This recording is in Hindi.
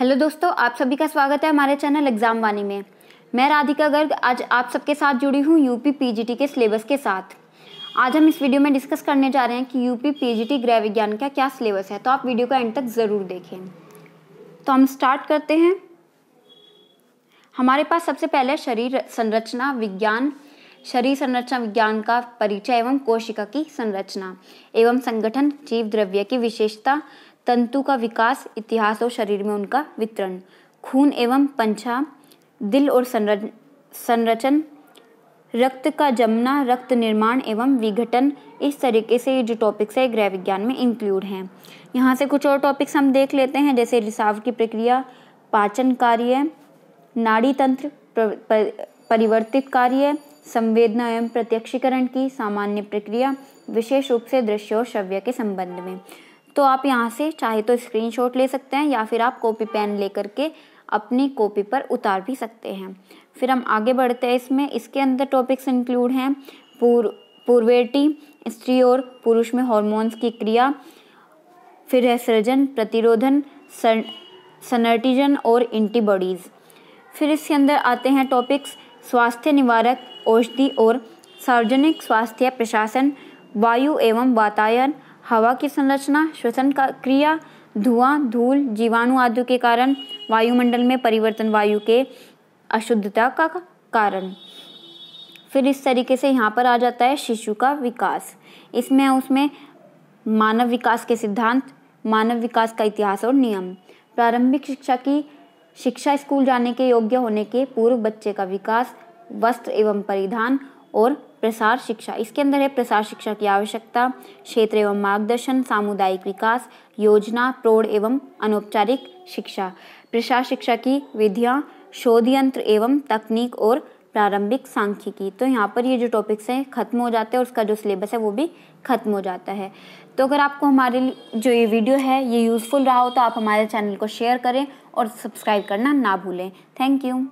हेलो दोस्तों आप सभी का स्वागत है हमारे चैनल एग्जाम वाणी में मैं राधिका गर्ग आज आप सबके साथ जुड़ी हूँ यूपी पीजीटी के सिलेबस के साथ आज हम इस वीडियो में डिस्कस करने जा रहे हैं कि यूपी पीजीटी गृह विज्ञान का क्या सिलेबस है तो आप वीडियो का एंड तक ज़रूर देखें तो हम स्टार्ट करते हैं हमारे पास सबसे पहले शरीर संरचना विज्ञान शरीर संरचना विज्ञान का परिचय एवं कोशिका की संरचना एवं संगठन जीव द्रव्य की विशेषता तंतु का विकास इतिहास और शरीर में उनका वितरण खून एवं पंचा दिल और संरचन रक्त का जमना रक्त निर्माण एवं विघटन इस तरीके से ये जो टॉपिक्स है गृह विज्ञान में इंक्लूड हैं यहाँ से कुछ और टॉपिक्स हम देख लेते हैं जैसे रिसाव की प्रक्रिया पाचन कार्य नाड़ी तंत्र परिवर्तित कार्य संवेदना एवं प्रत्यक्षीकरण की सामान्य प्रक्रिया विशेष रूप से दृश्य और श्रव्य के संबंध में तो आप यहाँ से चाहे तो स्क्रीनशॉट ले सकते हैं या फिर आप कॉपी पेन ले करके अपनी कॉपी पर उतार भी सकते हैं फिर हम आगे बढ़ते हैं इसमें इसके अंदर टॉपिक्स इंक्लूड हैं पूर पूर्वेटी स्त्री और पुरुष में हॉर्मोन्स की क्रिया फिर है सृजन प्रतिरोधन सन सनर्टिजन और एंटीबॉडीज़ फिर इसके अंदर आते हैं टॉपिक्स स्वास्थ्य निवारक औषधि और सार्वजनिक स्वास्थ्य प्रशासन वायु एवं वातायन हवा की संरचना श्वसन का क्रिया धुआं धूल जीवाणु आदि के कारण वायुमंडल में परिवर्तन वायु के अशुद्धता का कारण फिर इस तरीके से यहाँ पर आ जाता है शिशु का विकास इसमें उसमें मानव विकास के सिद्धांत मानव विकास का इतिहास और नियम प्रारंभिक शिक्षा की शिक्षा स्कूल जाने के योग्य होने के पूर्व बच्चे का विकास वस्त्र एवं परिधान और प्रसार शिक्षा इसके अंदर है प्रसार शिक्षा की आवश्यकता क्षेत्र एवं मार्गदर्शन सामुदायिक विकास योजना प्रौढ़ एवं अनौपचारिक शिक्षा प्रसार शिक्षा की विधियाँ शोध यंत्र एवं तकनीक और प्रारंभिक सांख्यिकी तो यहाँ पर ये जो टॉपिक्स हैं ख़त्म हो जाते हैं और उसका जो सिलेबस है वो भी ख़त्म हो जाता है तो अगर आपको हमारे जो ये वीडियो है ये यूज़फुल रहा हो तो आप हमारे चैनल को शेयर करें और सब्सक्राइब करना ना भूलें थैंक यू